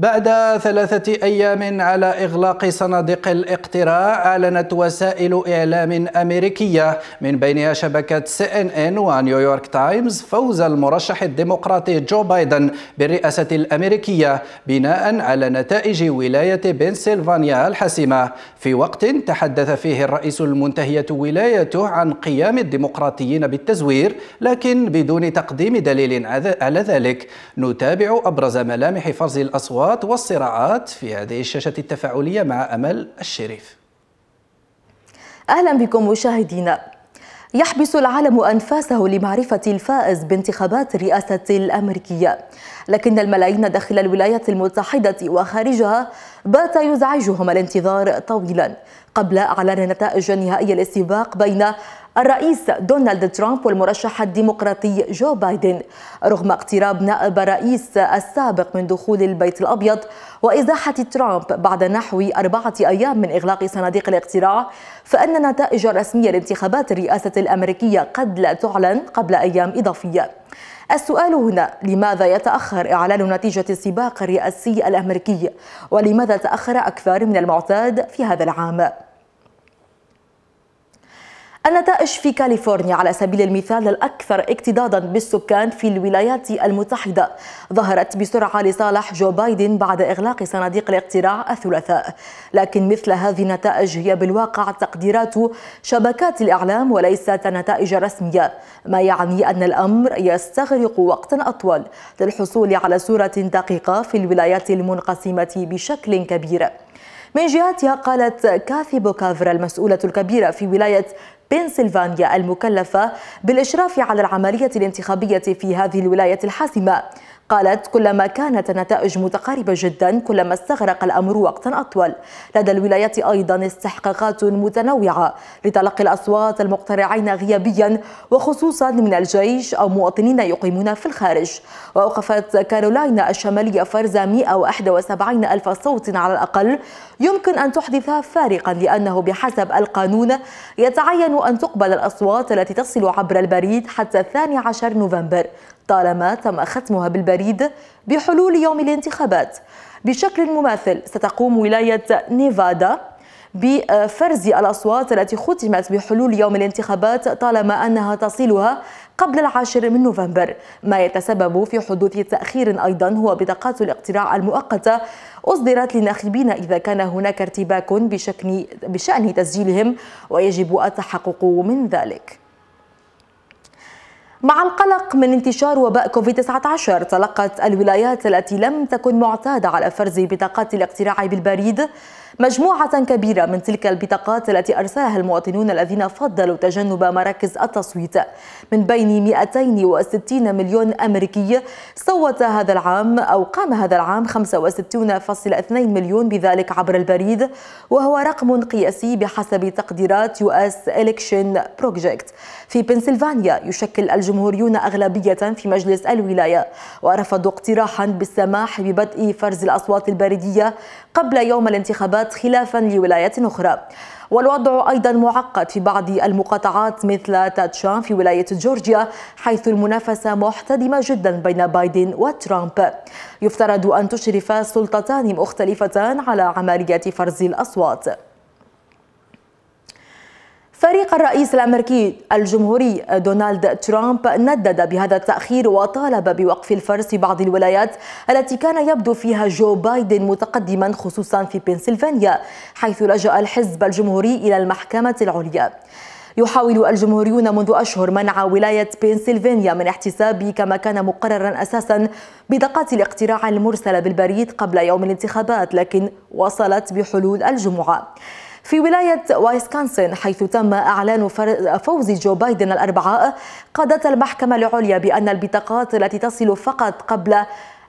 بعد ثلاثة أيام على إغلاق صناديق الاقتراع أعلنت وسائل إعلام أمريكية من بينها شبكة سي إن إن ونيويورك تايمز فوز المرشح الديمقراطي جو بايدن بالرئاسة الأمريكية بناء على نتائج ولاية بنسلفانيا الحاسمة في وقت تحدث فيه الرئيس المنتهية ولايته عن قيام الديمقراطيين بالتزوير لكن بدون تقديم دليل على ذلك نتابع أبرز ملامح فرز الأصوات النقاط والصراعات في هذه الشاشة التفاعلية مع أمل الشريف أهلا بكم مشاهدينا يحبس العالم أنفاسه لمعرفة الفائز بانتخابات الرئاسة الأمريكية لكن الملايين داخل الولايات المتحدة وخارجها بات يزعجهم الانتظار طويلا قبل أعلان النتائج النهائية الاستباق بين الرئيس دونالد ترامب والمرشح الديمقراطي جو بايدن رغم اقتراب نائب الرئيس السابق من دخول البيت الأبيض وإزاحة ترامب بعد نحو أربعة أيام من إغلاق صناديق الاقتراع فإن النتائج الرسمية لانتخابات الرئاسة الأمريكية قد لا تعلن قبل أيام إضافية السؤال هنا لماذا يتأخر إعلان نتيجة السباق الرئاسي الأمريكي ولماذا تأخر أكثر من المعتاد في هذا العام؟ النتائج في كاليفورنيا على سبيل المثال الأكثر اكتضادا بالسكان في الولايات المتحدة ظهرت بسرعة لصالح جو بايدن بعد إغلاق صناديق الاقتراع الثلاثاء لكن مثل هذه النتائج هي بالواقع تقديرات شبكات الإعلام وليست نتائج رسمية ما يعني أن الأمر يستغرق وقتا أطول للحصول على صورة دقيقة في الولايات المنقسمة بشكل كبير من جهتها قالت كاثي بوكافرا المسؤولة الكبيرة في ولاية بنسلفانيا المكلفة بالإشراف على العملية الانتخابية في هذه الولاية الحاسمة قالت كلما كانت النتائج متقاربة جدا كلما استغرق الأمر وقتا أطول لدى الولايات أيضا استحقاقات متنوعة لتلقي الأصوات المقترعين غيابيا وخصوصا من الجيش أو مواطنين يقيمون في الخارج وأوقفت كارولاينا الشمالية فرز 171 ألف صوت على الأقل يمكن أن تحدث فارقا لأنه بحسب القانون يتعين أن تقبل الأصوات التي تصل عبر البريد حتى 12 نوفمبر طالما تم ختمها بالبريد بحلول يوم الانتخابات بشكل مماثل ستقوم ولاية نيفادا بفرز الأصوات التي ختمت بحلول يوم الانتخابات طالما أنها تصلها قبل العاشر من نوفمبر ما يتسبب في حدوث تأخير أيضا هو بطاقات الاقتراع المؤقتة أصدرت للناخبين إذا كان هناك ارتباك بشكل بشأن تسجيلهم ويجب التحقق من ذلك مع القلق من انتشار وباء كوفيد-19 تلقت الولايات التي لم تكن معتادة على فرز بطاقات الاقتراع بالبريد مجموعة كبيرة من تلك البطاقات التي أرسلها المواطنون الذين فضلوا تجنب مراكز التصويت من بين 260 مليون أمريكي صوت هذا العام أو قام هذا العام 65.2 مليون بذلك عبر البريد وهو رقم قياسي بحسب تقديرات يو اس Project بروجكت في بنسلفانيا يشكل الجمهوريون أغلبية في مجلس الولاية ورفضوا اقتراحا بالسماح ببدء فرز الأصوات البريدية قبل يوم الانتخابات الانتخابات خلافا لولايات أخرى والوضع أيضا معقد في بعض المقاطعات مثل تاتشان في ولاية جورجيا حيث المنافسة محتدمة جدا بين بايدن وترامب يفترض أن تشرف سلطتان مختلفتان على عملية فرز الأصوات فريق الرئيس الأمريكي الجمهوري دونالد ترامب ندد بهذا التأخير وطالب بوقف الفرز في بعض الولايات التي كان يبدو فيها جو بايدن متقدما خصوصا في بنسلفانيا حيث لجأ الحزب الجمهوري إلى المحكمة العليا يحاول الجمهوريون منذ أشهر منع ولاية بنسلفانيا من احتساب كما كان مقررا أساسا بدقات الاقتراع المرسلة بالبريد قبل يوم الانتخابات لكن وصلت بحلول الجمعة في ولاية وايسكانسن حيث تم إعلان فوز جو بايدن الأربعاء قادت المحكمة العليا بأن البطاقات التي تصل فقط قبل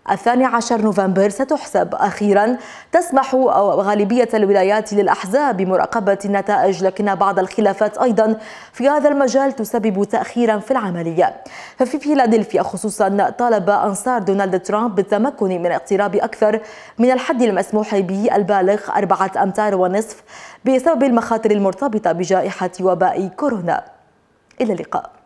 الثاني عشر نوفمبر ستحسب أخيرا تسمح غالبية الولايات للأحزاب بمراقبة النتائج لكن بعض الخلافات أيضا في هذا المجال تسبب تأخيرا في العملية ففي فيلادلفيا خصوصا طالب أنصار دونالد ترامب بالتمكن من اقتراب أكثر من الحد المسموح به البالغ أربعة أمتار ونصف بسبب المخاطر المرتبطة بجائحة وباء كورونا إلى اللقاء